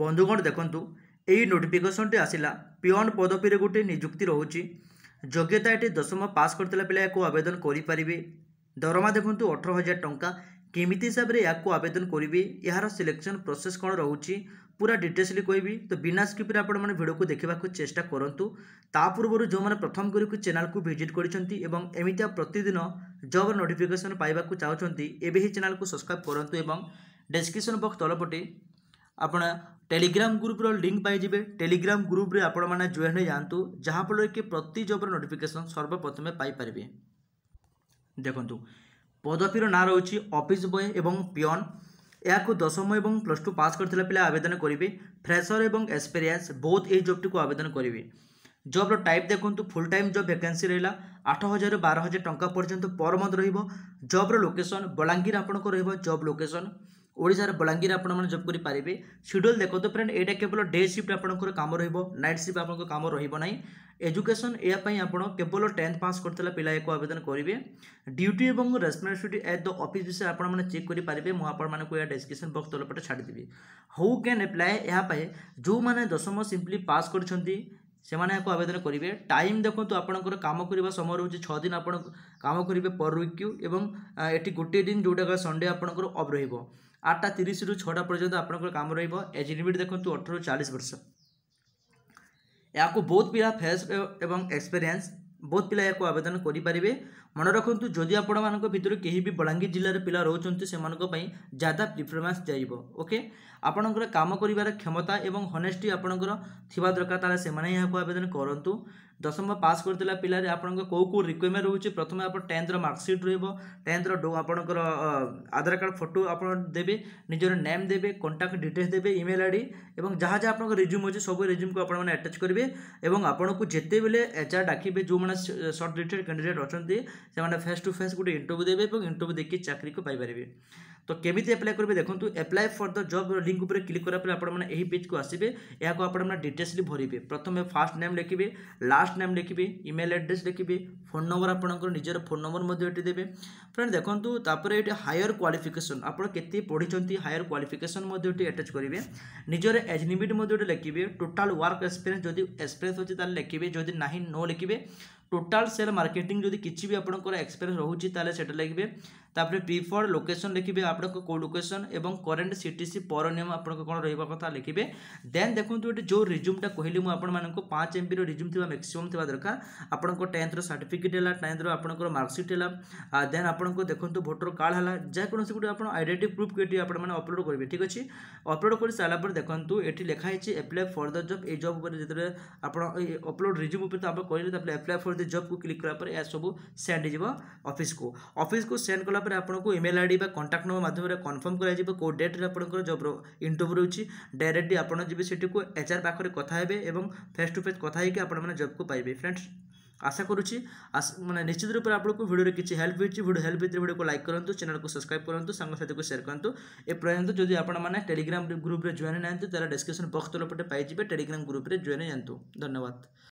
বন্ধুগণ দেখন্তু ଏହି ନୋଟିଫିକେସନଟି ଆସିଲା ପିଅନ ପଦବୀରେ ଗୋଟିଏ ନିଯୁକ୍ତି ରହୁଛି ଯୋଗ୍ୟତା ଏଠି ଦଶମ ପାସ୍ କରିଥିଲା ପିଲା ଏହାକୁ ଆବେଦନ କରିପାରିବେ ଦରମା ଦେଖନ୍ତୁ ଅଠର ହଜାର ଟଙ୍କା କେମିତି ହିସାବରେ ଏହାକୁ ଆବେଦନ କରିବେ ଏହାର ସିଲେକ୍ସନ୍ ପ୍ରୋସେସ୍ କ'ଣ ରହୁଛି ପୁରା ଡିଟେଲ୍ସଲି କହିବି ତ ବିନା ସ୍କିପ୍ରେ ଆପଣମାନେ ଭିଡ଼ିଓକୁ ଦେଖିବାକୁ ଚେଷ୍ଟା କରନ୍ତୁ ତା ପୂର୍ବରୁ ଯେଉଁମାନେ ପ୍ରଥମ କରିକି ଚ୍ୟାନେଲକୁ ଭିଜିଟ୍ କରିଛନ୍ତି ଏବଂ ଏମିତିଆ ପ୍ରତିଦିନ ଜବ୍ ନୋଟିଫିକେସନ୍ ପାଇବାକୁ ଚାହୁଁଛନ୍ତି ଏବେ ହିଁ ଚ୍ୟାନେଲକୁ ସବସ୍କ୍ରାଇବ୍ କରନ୍ତୁ ଏବଂ ଡେସ୍କ୍ରିପ୍ସନ୍ ବକ୍ସ ତଳପଟେ ଆପଣ টেলিগ্রাম গ্রুপর লিঙ্ক পাইযে টেলিগ্রাম গ্রুপে আপনার জয়েন হয়ে যাতে যাফলের কি প্রতি জবর নোটিফিকেসন সর্বপ্রথমে পাইপারে দেখুন পদবীর না রয়েছে অফিস বয় এবং পিয়ন এখন দশম এবং প্লস টু পাস করে পিলা আবেদন করবে ফ্রেসর এবং এক্সপেরিয়েন্স বহুত এই জবটি আবেদন করবে জব্র টাইপ দেখুন ফুল টাইম জব ভ্যাকেন্সি রা আট হাজার বার হাজার টঙ্কা পর্যন্ত পর মন্থ রহব জব্র লোকেসন বলাঙ্গীর আপনার রহব জব লোকেসন ଓଡ଼ିଶାର ବଲାଙ୍ଗୀର ଆପଣମାନେ ଜବ୍ କରିପାରିବେ ସିଡ୍ୟୁଲ୍ ଦେଖନ୍ତୁ ଫ୍ରେଣ୍ଡ ଏଇଟା କେବଳ ଡେ ସିଫ୍ଟ ଆପଣଙ୍କର କାମ ରହିବ ନାଇଟ୍ ସିଫ୍ଟ ଆପଣଙ୍କ କାମ ରହିବ ନାହିଁ ଏଜୁକେସନ୍ ଏହା ପାଇଁ ଆପଣ କେବଳ ଟେନ୍ଥ ପାସ୍ କରିଥିଲା ପିଲା ଏକ ଆବେଦନ କରିବେ ଡ୍ୟୁଟି ଏବଂ ରେସ୍ପନ୍ସିବିଲିଟି ଆଟ୍ ଦ ଅଫିସ୍ ବିଷୟରେ ଆପଣମାନେ ଚେକ୍ କରିପାରିବେ ମୁଁ ଆପଣମାନଙ୍କୁ ଏହା ଡେସ୍କ୍ରିପସନ୍ ବକ୍ସ ତଳପଟେ ଛାଡ଼ିଦେବି ହଉ କ୍ୟାନ୍ ଆପ୍ଲାଏ ଏହା ପାଇଁ ଯେଉଁମାନେ ଦଶମ ସିମ୍ପଲି ପାସ୍ କରିଛନ୍ତି ସେମାନେ ଏହାକୁ ଆବେଦନ କରିବେ ଟାଇମ୍ ଦେଖନ୍ତୁ ଆପଣଙ୍କର କାମ କରିବା ସମୟ ରହୁଛି ଛଅ ଦିନ ଆପଣ କାମ କରିବେ ପର ୱିକ୍ ଏବଂ ଏଠି ଗୋଟିଏ ଦିନ ଯେଉଁଟାକ ସଣ୍ଡେ ଆପଣଙ୍କର ଅଫ୍ ରହିବ ଆଠଟା ତିରିଶରୁ ଛଅଟା ପର୍ଯ୍ୟନ୍ତ ଆପଣଙ୍କର କାମ ରହିବ ଏଜ୍ ଲିମିଟ୍ ଦେଖନ୍ତୁ ଅଠରରୁ ଚାଳିଶ ବର୍ଷ ଏହାକୁ ବହୁତ ପିଲା ଫେସ୍ ଏବଂ ଏକ୍ସପେରିଏନ୍ସ ବହୁତ ପିଲା ଏହାକୁ ଆବେଦନ କରିପାରିବେ ମନେ ରଖନ୍ତୁ ଯଦି ଆପଣମାନଙ୍କ ଭିତରୁ କେହି ବି ବଲାଙ୍ଗୀର ଜିଲ୍ଲାର ପିଲା ରହୁଛନ୍ତି ସେମାନଙ୍କ ପାଇଁ ଜ୍ୟାଦା ପ୍ରିଫରେନ୍ସ ଦିଆଯିବ ଓକେ ଆପଣଙ୍କର କାମ କରିବାର କ୍ଷମତା ଏବଂ ହନେଷ୍ଟି ଆପଣଙ୍କର ଥିବା ଦରକାର ତାହେଲେ ସେମାନେ ଏହାକୁ ଆବେଦନ କରନ୍ତୁ ଦଶମ ପାସ୍ କରିଥିଲା ପିଲାରେ ଆପଣଙ୍କ କେଉଁ କେଉଁ ରିକ୍ୱାରମେଣ୍ଟ ରହୁଛି ପ୍ରଥମେ ଆପଣ ଟେନ୍ଥର ମାର୍କସିଟ୍ ରହିବ ଟେନ୍ଥର ଆପଣଙ୍କର ଆଧାର କାର୍ଡ଼ ଫଟୋ ଆପଣ ଦେବେ ନିଜର ନେମ୍ ଦେବେ କଣ୍ଟାକ୍ଟ ଡିଟେଲ୍ସ ଦେବେ ଇମେଲ୍ ଆଇ ଡ଼ି ଏବଂ ଯାହା ଯାହା ଆପଣଙ୍କ ରିଜ୍ୟୁମ୍ ଅଛି ସବୁ ରିଜ୍ୟୁମ୍କୁ ଆପଣମାନେ ଆଟାଚ୍ କରିବେ ଏବଂ ଆପଣଙ୍କୁ ଯେତେବେଳେ ଏଚ୍ ଆର୍ ଡାକିବେ ଯେଉଁମାନେ ଆମେ ସର୍ଟ ରିଟେଡ଼୍ କ୍ୟାଣ୍ଡିଡ଼େଟ୍ ଅଛନ୍ତି ସେମାନେ ଫେସ୍ ଟୁ ଫେସ୍ ଗୋଟେ ଇଣ୍ଟରଭ୍ୟୁ ଦେବେ ଏବଂ ଇଣ୍ଟରଭ୍ୟୁ ଦେଖି ଚାକିରିକୁ ପାଇପାରିବେ তো কেমিতি আপ্লাই করবে দেখুন apply for the job link উপরে ক্লিক করা পরে আপনার এই পেজকু আসবে এখন আপনার ডিটেলসলি ভরবে প্রথমে ফার্স্ট নেম লিখবে লাস্ট নেম লিখবে ইমেল আড্রেস লিখবে ফোন নম্বর আপনার নিজের ফোন নম্বর মধ্যে এটি দেবে ফ্রেন্ড দেখুন তাপরে এটি হায়ার কোয়ালিফিকেসন আপনার কেতে পড়ছেন হায়ার কোয়ালিফিকেসন মধ্যে এটি আটাচ করবে নিজের এজ লিমিট মধ্যে এটি লিখবে টোটাল ওয়ার্ক এক্সপিরিয়েন্স যদি এক্সপিরিয়েন্স অছে তাহলে লিখবে যদি না নো লিখবে ଟୋଟାଲ୍ ସେଲ୍ ମାର୍କେଟିଂ ଯଦି କିଛି ବି ଆପଣଙ୍କର ଏକ୍ସପେରିଏନ୍ସ ରହୁଛି ତାହେଲେ ସେଟା ଲେଖିବେ ତାପରେ ପ୍ରିଫର୍ଡ଼ ଲୋକେସନ୍ ଲେଖିବେ ଆପଣଙ୍କ କେଉଁ ଲୋକେସନ୍ ଏବଂ କରେଣ୍ଟ ସିଟିସି ପର ନିୟମ ଆପଣଙ୍କ କ'ଣ ରହିବା କଥା ଲେଖିବେ ଦେନ୍ ଦେଖନ୍ତୁ ଏଠି ଯେଉଁ ରିଜ୍ୟୁମ୍ଟା କହିଲି ମୁଁ ଆପଣମାନଙ୍କୁ ପାଞ୍ଚ ଏମ୍ବିର ରିଜ୍ୟୁମ୍ ଥିବା ମ୍ୟାକ୍ସିମମ୍ ଥିବା ଦରକାର ଆପଣଙ୍କ ଟେନ୍ଥର ସାର୍ଟିଫିକେଟ୍ ହେଲା ଟେନ୍ଥର ଆପଣଙ୍କର ମାର୍କସିଟ୍ ହେଲା ଦେନ୍ ଆପଣଙ୍କ ଦେଖନ୍ତୁ ଭୋଟର କାର୍ଡ଼ ହେଲା ଯେକୌଣସି ଗୋଟେ ଆପଣ ଆଇଡେଣ୍ଟି ପ୍ରୁଫ୍ ଏଠି ଆପଣମାନେ ଅପଲୋଡ଼ କରିବେ ଠିକ୍ ଅଛି ଅପଲୋଡ଼ କରି ସାରିଲା ପରେ ଦେଖନ୍ତୁ ଏଠି ଲେଖା ହେଇଛି ଆପ୍ଲାଏ ଫର୍ ଦ ଜବ୍ ଏଇ ଜବ୍ ଉପରେ ଯେତେବେଳେ ଆପଣ ଅପଲୋଡ଼ ରିଜ୍ୟୁମ୍ ଉପରେ ତ ଆପଣ କହିଲେ ତାପରେ ଆପ୍ଲାଏ ଫର୍ ଦ ମୋତେ ଜବ୍କୁ କ୍ଲିକ୍ କଲାପରେ ଏହା ସବୁ ସେଣ୍ଡ ହୋଇଯିବ ଅଫିସକୁ ଅଫିସକୁ ସେଣ୍ଡ କଲାପରେ ଆପଣଙ୍କୁ ଇମେଲ୍ ଆଇ ଡ଼ି ବା କଣ୍ଟାକ୍ଟ ନମ୍ବର ମାଧ୍ୟମରେ କନଫର୍ମ କରାଯିବ କେଉଁ ଡେଟ୍ରେ ଆପଣଙ୍କର ଜବ୍ର ଇଣ୍ଟରଭ୍ୟୁ ରହୁଛି ଡାଇରେକ୍ଟଲି ଆପଣ ଯିବେ ସେଠିକୁ ଏଚ୍ ଆର୍ ପାଖରେ କଥା ହେବେ ଏବଂ ଫେସ୍ ଟୁ ଫେସ୍ କଥା ହେଇକି ଆପଣମାନେ ଜବ୍କୁ ପାଇବେ ଫ୍ରେଣ୍ଡସ୍ आशा करुच्छी मैंने निश्चित रूप से आपको भिडियो किसी हेल्प हो भिडियो हेल्प होती भिडियो को लाइक करूँ चैनल को सब्सक्राइब करूँ सांगसाथी को सेयर करूँ ए पर्यटन जदि आपने टेलीग्राम ग्रुप में ज्वाइन ना तेल डिस्क्रिप्शन बक्स तल पटे पाइबे टेलीग्राम ग्रुप में ज्वाइन जातु धन्यवाद